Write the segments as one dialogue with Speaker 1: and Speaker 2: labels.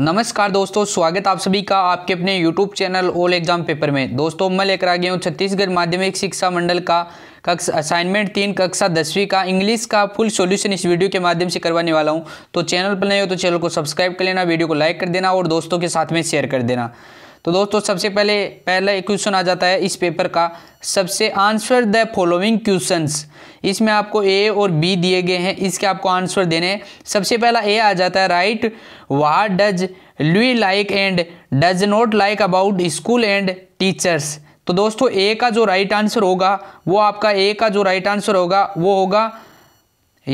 Speaker 1: नमस्कार दोस्तों स्वागत आप सभी का आपके अपने YouTube channel all exam paper में दोस्तों मैं लेकर आ गया हूँ छत्तीसगढ़ माध्यमिक शिक्षा मंडल का कक्ष असाइनमेंट तीन कक्षा दसवीं का इंग्लिश का फुल सॉल्यूशन इस वीडियो के माध्यम से करवाने वाला हूँ तो चैनल पर नहीं हो तो चैनल को सब्सक्राइब कर लेना वीडियो को लाइक कर देना और दोस्तों के साथ में शेयर कर देना तो दोस्तों सबसे पहले पहला एक क्वेश्चन आ जाता है इस पेपर का सबसे आंसर द फॉलोइंग क्वेश्चंस इसमें आपको ए और बी दिए गए हैं इसके आपको आंसर देने हैं सबसे पहला ए आ जाता है right what does Louis like and does not like about school and teachers तो दोस्तों ए का जो राइट आंसर होगा वो आपका ए का जो राइट आंसर होगा वो होगा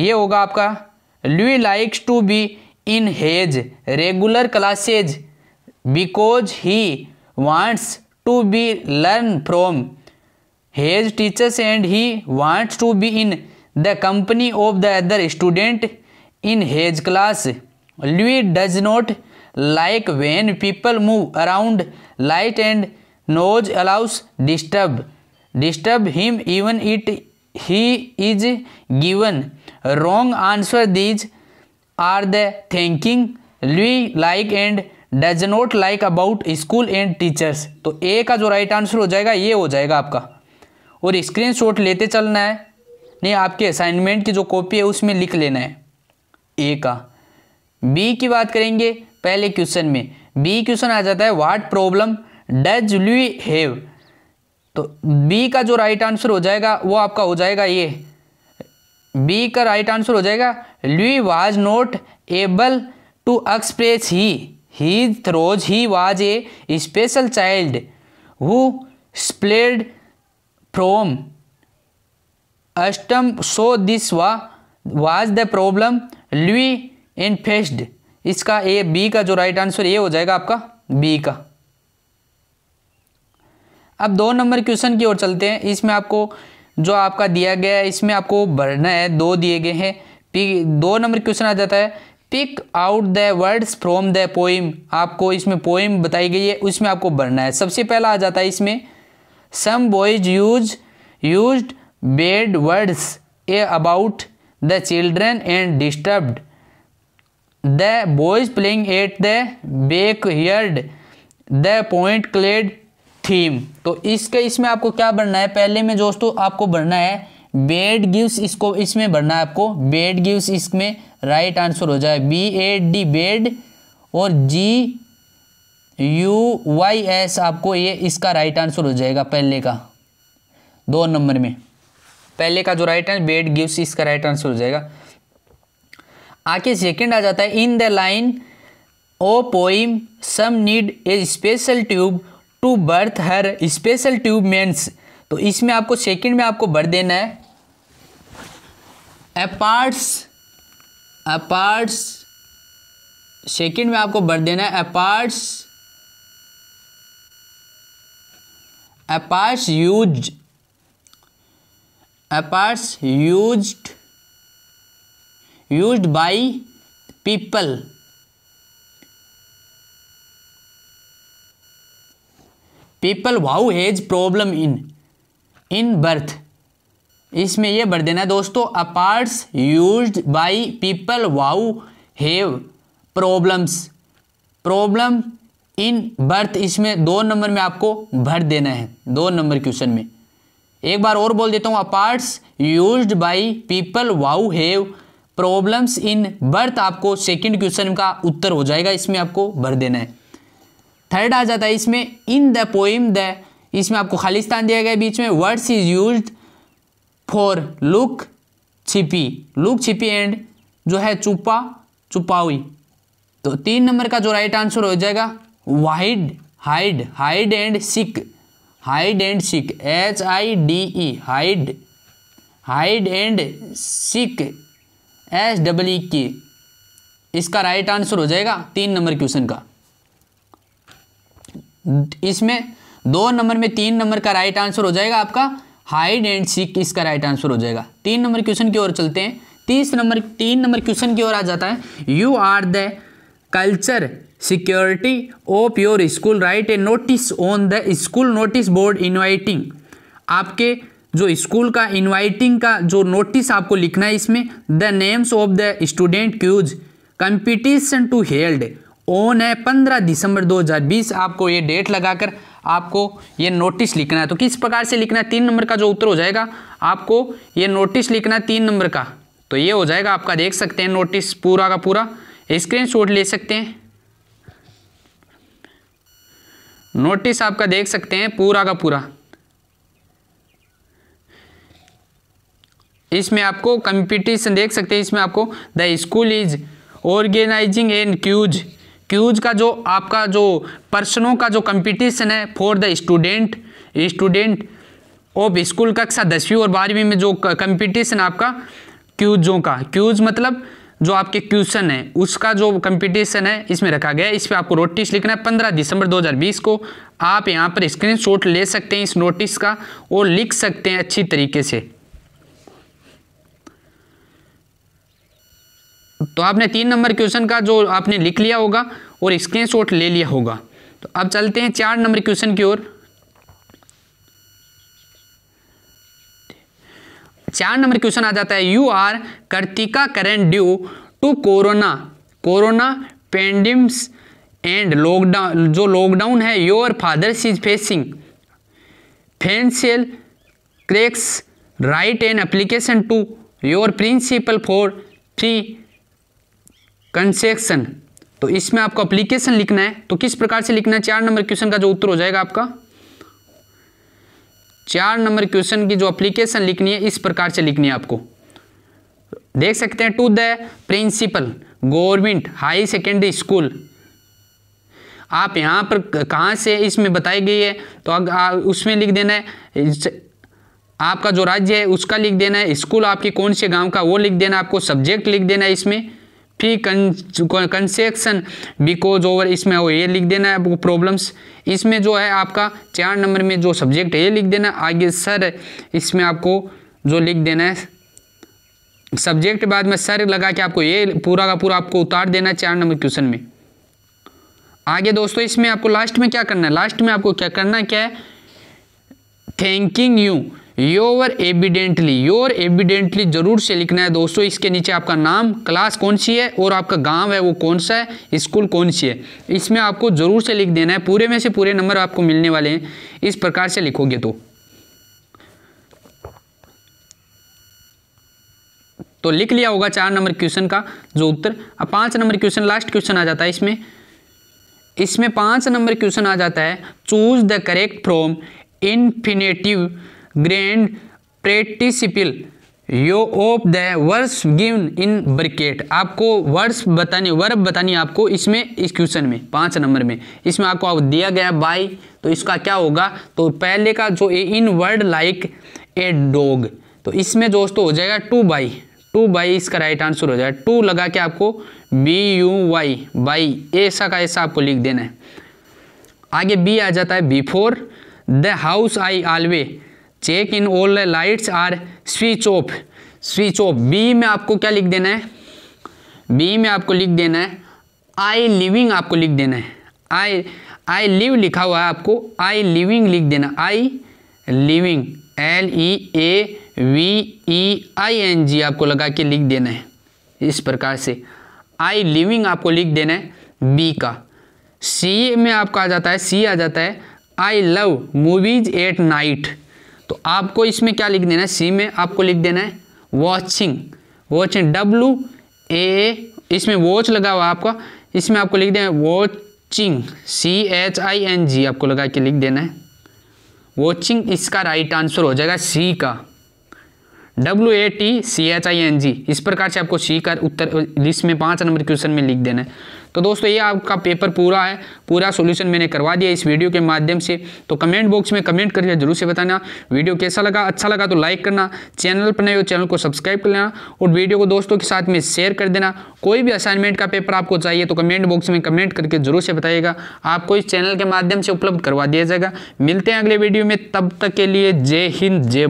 Speaker 1: ये होगा आपका Louis likes to be in his regular classes because he wants to be learn from his teachers and he wants to be in the company of the other student in his class Louis does not like when people move around light and noise always disturb disturb him even it he is given wrong answer these are the thinking Louis like and does not like about school and teachers तो A का जो right answer हो जाएगा ये हो जाएगा आपका और शॉट लेते चलना है नहीं आपके असाइनमेंट की जो कॉपी है उसमें लिख लेना है ए का बी की बात करेंगे पहले क्वेश्चन में बी क्वेश्चन आ जाता है what problem does we have तो बी का जो राइट आंसर हो जाएगा वो आपका हो जाएगा ये बी का राइट आंसर हो जाएगा Louis was not able to express he he throws he was a special child who suffered from अस्टम so this was the problem Louis and faced इसका ए बी का जो राइट आंसर ए हो जाएगा आपका B का अब दो नंबर क्वेश्चन की ओर चलते हैं इसमें आपको जो आपका दिया गया है इसमें आपको भरना है दो दिए गए हैं पी दो नंबर क्वेश्चन आ जाता है pick out the words from the poem आपको इसमें पोइम बताई गई है उसमें आपको भरना है सबसे पहला आ जाता है इसमें some boys use use bad words a about the children and disturbed the boys playing at the back heard the point called theme तो इसके इसमें आपको क्या बढ़ना है पहले में दोस्तों आपको बढ़ना है बेड गिव्स इसको इसमें भरना है आपको बेड गिव्स इसमें राइट आंसर हो जाए बी ए डी बेड और जी यू वाई एस आपको ये इसका राइट आंसर हो जाएगा पहले का दो नंबर में पहले का जो राइट आंसर बेड गिव्स इसका राइट आंसर हो जाएगा आके सेकेंड आ जाता है in the line o poem some need a special tube to birth her special tube means तो इसमें आपको सेकंड में आपको भर देना है अपार्ट्स अपार्ट्स सेकंड में आपको बर्थ देना है a parts a parts use a parts use use by people people who has problem in in birth इसमें यह भर देना है दोस्तों a parts use by people who have problems problem in birth इसमें दो नंबर में आपको भर देना है दो नंबर क्वेश्चन में एक बार और बोल देता हूँ parts use by people who have problems in birth आपको सेकेंड क्वेश्चन का उत्तर हो जाएगा इसमें आपको भर देना है थर्ड आ जाता है इसमें इन द पोइम द इसमें आपको खालिस्तान दिया गया बीच में words is use for look छिपी लुक छिपी एंड जो है चुपा चुपावी तो तीन नंबर का जो राइट आंसर हो जाएगा wide hide hide and seek hide and seek H I D E hide hide and seek S W K इसका राइट आंसर हो जाएगा तीन नंबर क्वेश्चन का इसमें दो नंबर में तीन नंबर का राइट आंसर हो जाएगा आपका हाइड एंड सीक इसका राइट आंसर हो जाएगा तीन नंबर क्वेश्चन की ओर चलते हैं तीस नंबर तीन नंबर क्वेश्चन की ओर आ जाता है you are the culture security of your school right a notice on the school notice board inviting आपके जो स्कूल का इनवाइटिंग का जो नोटिस आपको लिखना है इसमें the names of the student quiz competition to held on है पंद्रह दिसंबर 2020 आपको ये डेट लगाकर आपको ये नोटिस लिखना है तो किस प्रकार से लिखना है तीन नंबर का जो उत्तर हो जाएगा आपको ये नोटिस लिखना है तीन नंबर का तो ये हो जाएगा आपका देख सकते हैं नोटिस पूरा का पूरा शॉट ले सकते हैं नोटिस आपका देख सकते हैं पूरा का पूरा इसमें आपको कंपटीशन देख सकते हैं इसमें आपको the school is organising and quiz quiz का जो आपका जो पर्सनों का जो कंपटीशन है for the student student of school कक्षा दसवीं और बारहवीं में जो कंपटीशन आपका क्यूजों का क्यूज मतलब जो आपके क्वेश्चन है उसका जो कंपटीशन है इसमें रखा गया है इस पर आपको नोटिस लिखना है पंद्रह दिसंबर 2020 को आप यहाँ पर स्क्रीनशॉट ले सकते हैं इस नोटिस का और लिख सकते हैं अच्छी तरीके से तो आपने तीन नंबर क्वेश्चन का जो आपने लिख लिया होगा और शॉट ले लिया होगा तो अब चलते हैं चार नंबर क्वेश्चन की ओर चार नंबर क्वेश्चन आ जाता है you are Kartika current due to corona corona pandemics and lockdown जो लॉकडाउन है your father is facing financial crisis right an application to your principal for three concession तो इसमें आपको अप्लीकेशन लिखना है तो किस प्रकार से लिखना है चार नंबर क्वेश्चन का जो उत्तर हो जाएगा आपका चार नंबर क्वेश्चन की जो अप्लीकेशन लिखनी है इस प्रकार से लिखनी है आपको देख सकते हैं to the principal government high secondary school आप यहाँ पर कहाँ से इसमें बताई गई है तो आ, उसमें लिख देना है आपका जो राज्य है उसका लिख देना है स्कूल आपके कौन से गांव का वो लिख देना है आपको सब्जेक्ट लिख देना है इसमें ठीक कंसेक्शन बिकॉज ओवर इसमें वो ये लिख देना है आपको प्रॉब्लम्स इसमें जो है आपका चार नंबर में जो सब्जेक्ट है ये लिख देना आगे सर इसमें आपको जो लिख देना है सब्जेक्ट बाद में सर लगा के आपको ये पूरा का पूरा आपको उतार देना है चार नंबर क्वेश्चन में आगे दोस्तों इसमें आपको लास्ट में क्या करना है लास्ट में आपको क्या करना क्या है thanking you your obediently your obediently जरूर से लिखना है दोस्तों इसके नीचे आपका नाम क्लास कौन सी है और आपका गांव है वो कौन सा है स्कूल कौन सी है इसमें आपको ज़रूर से लिख देना है पूरे में से पूरे नंबर आपको मिलने वाले हैं इस प्रकार से लिखोगे तो तो लिख लिया होगा चार नंबर क्वेश्चन का जो उत्तर अब पांच नंबर क्वेश्चन लास्ट क्वेश्चन आ जाता है इसमें इसमें पांच नंबर क्वेश्चन आ जाता है choose the correct from infinitive gerund participle or of the words given in bracket आपको वर्ड्स बताने वर्ब बतानी आपको इसमें इस क्वेश्चन में पाँच नंबर में इसमें आपको आप दिया गया बाई तो इसका क्या होगा तो पहले का जो a in word like a dog तो इसमें दोस्तों हो जाएगा टू बाई टू बाई इसका राइट आंसर हो जाएगा टू लगा के आपको बी यू वाई बाई ऐसा का ऐसा आपको लिख देना है आगे बी आ जाता है before the house I always check in all lights are switch off switch off B में आपको क्या लिख देना है बी में आपको लिख देना है आई लिविंग आपको लिख देना है आई आई लिव लिखा हुआ है आपको आई लिविंग लिख देना I living L E A V I N N G आपको लगा के लिख देना है इस प्रकार से आई लिविंग आपको लिख देना है बी का सी में आपका आ जाता है सी आ जाता है I love movies at night तो आपको इसमें क्या लिख देना है सी में आपको लिख देना है वॉचिंग वॉचिंग डब्लू ए इसमें वॉच लगा हुआ आपका इसमें आपको लिख देना है watching C H I N G आपको लगा के लिख देना है वॉचिंग इसका राइट आंसर हो जाएगा सी का W A T C H I N G इस प्रकार से आपको सी का उत्तर लिस्ट में पाँच नंबर क्वेश्चन में लिख देना है तो दोस्तों ये आपका पेपर पूरा है पूरा सोल्यूशन मैंने करवा दिया इस वीडियो के माध्यम से तो कमेंट बॉक्स में कमेंट करके जरूर से बताना वीडियो कैसा लगा अच्छा लगा तो लाइक करना चैनल पर नए हो चैनल को सब्सक्राइब कर लेना और वीडियो को दोस्तों के साथ में शेयर कर देना कोई भी असाइनमेंट का पेपर आपको चाहिए तो कमेंट बॉक्स में कमेंट करके जरूर से बताइएगा आपको इस चैनल के माध्यम से उपलब्ध करवा दिया जाएगा मिलते हैं अगले वीडियो में तब तक के लिए जय हिंद जय